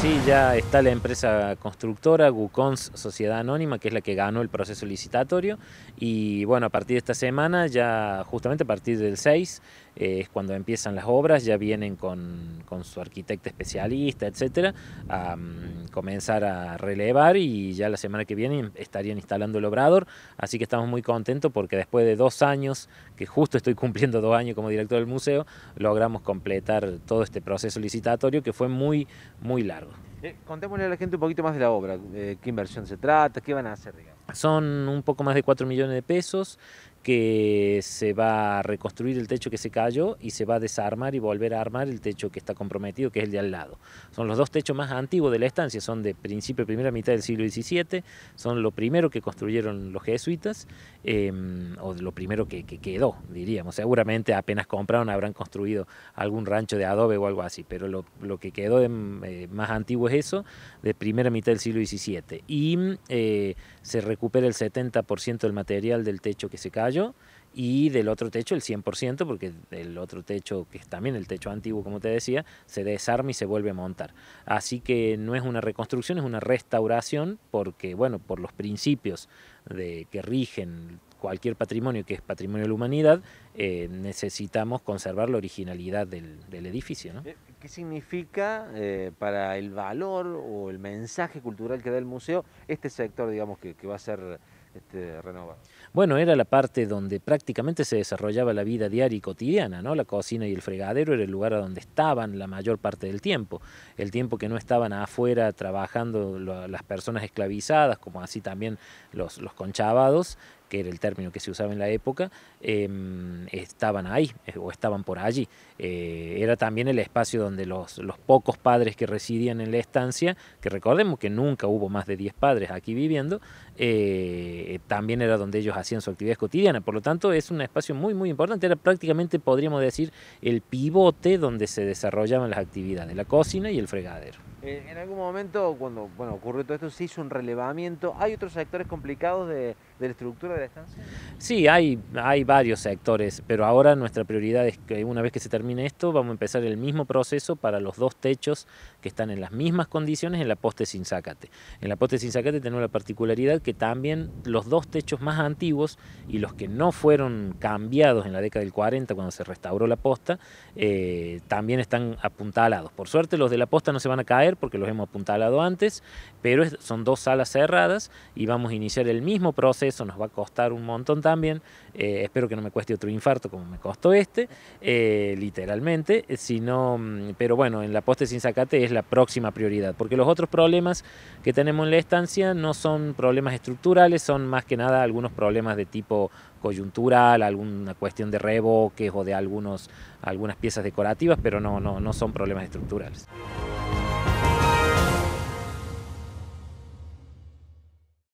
Sí, ya está la empresa constructora, Gucons Sociedad Anónima, que es la que ganó el proceso licitatorio. Y bueno, a partir de esta semana, ya justamente a partir del 6, eh, es cuando empiezan las obras, ya vienen con, su arquitecto especialista, etcétera, a mm, comenzar a relevar y ya la semana que viene em, estarían instalando el obrador. Así que estamos muy contentos porque después de dos años, que justo estoy cumpliendo dos años como director del museo, logramos completar todo este proceso licitatorio que fue muy, muy largo. Eh, contémosle a la gente un poquito más de la obra, eh, qué inversión se trata, qué van a hacer, digamos. Son un poco más de 4 millones de pesos que se va a reconstruir el techo que se cayó y se va a desarmar y volver a armar el techo que está comprometido, que es el de al lado. Son los dos techos más antiguos de la estancia, son de principio, primera mitad del siglo XVII, son lo primero que construyeron los jesuitas, em, o lo primero que, quedó, diríamos. Seguramente apenas compraron habrán construido algún rancho de adobe o algo así, pero lo, que quedó em, eh, más antiguo es eso, de primera mitad del siglo XVII. Y eh, se se recupera el 70% del material del techo que se cayó y del otro techo el 100%, porque el otro techo, que es también el techo antiguo, como te decía, se desarma y se vuelve a montar. Así que no es una reconstrucción, es una restauración, porque, bueno, por los principios de, que rigen cualquier patrimonio que es patrimonio de la humanidad, eh, necesitamos conservar la originalidad del, edificio. Eh, ¿Qué significa eh, para el valor o el mensaje cultural que da el museo este sector, digamos, que va a ser este, renovar. Bueno, era la parte donde prácticamente se desarrollaba la vida diaria y cotidiana, ¿no? La cocina y el fregadero era el lugar a donde estaban la mayor parte del tiempo. El tiempo que no estaban afuera trabajando las personas esclavizadas, como así también los, los conchavados, que era el término que se usaba en la época, em, estaban ahí eh, o estaban por allí. Eh, era también el espacio donde los, pocos padres que residían en la estancia, que recordemos que nunca hubo más de 10 padres aquí viviendo, eh, eh, también era donde ellos hacían su actividad cotidiana. Por lo tanto, es un espacio muy, muy importante. Era prácticamente, podríamos decir, el pivote donde se desarrollaban las actividades, la cocina y el fregadero. Eh, en algún momento, cuando bueno, ocurrió todo esto, se hizo un relevamiento. Hay otros sectores complicados de de la estructura de la estancia? Sí, hay, hay varios sectores, pero ahora nuestra prioridad es que una vez que se termine esto, vamos a empezar el mismo proceso para los dos techos que están en las mismas condiciones en la poste sin zacate. En la poste sin zacate tenemos la particularidad que también los dos techos más antiguos y los que no fueron cambiados en la década del 40 cuando se restauró la posta, eh, también están apuntalados. Por suerte los de la posta no se van a caer porque los hemos apuntalado antes, pero son dos salas cerradas y vamos a iniciar el mismo proceso eso nos va a costar un montón también, eh, espero que no me cueste otro infarto como me costó este, eh, literalmente, eh, sino, mm, pero bueno, en la poste sin sacate es la próxima prioridad, porque los otros problemas que tenemos en la estancia no son problemas estructurales, son más que nada algunos problemas de tipo coyuntural, alguna cuestión de reboques o de algunos, algunas piezas decorativas, pero no, no, no son problemas estructurales.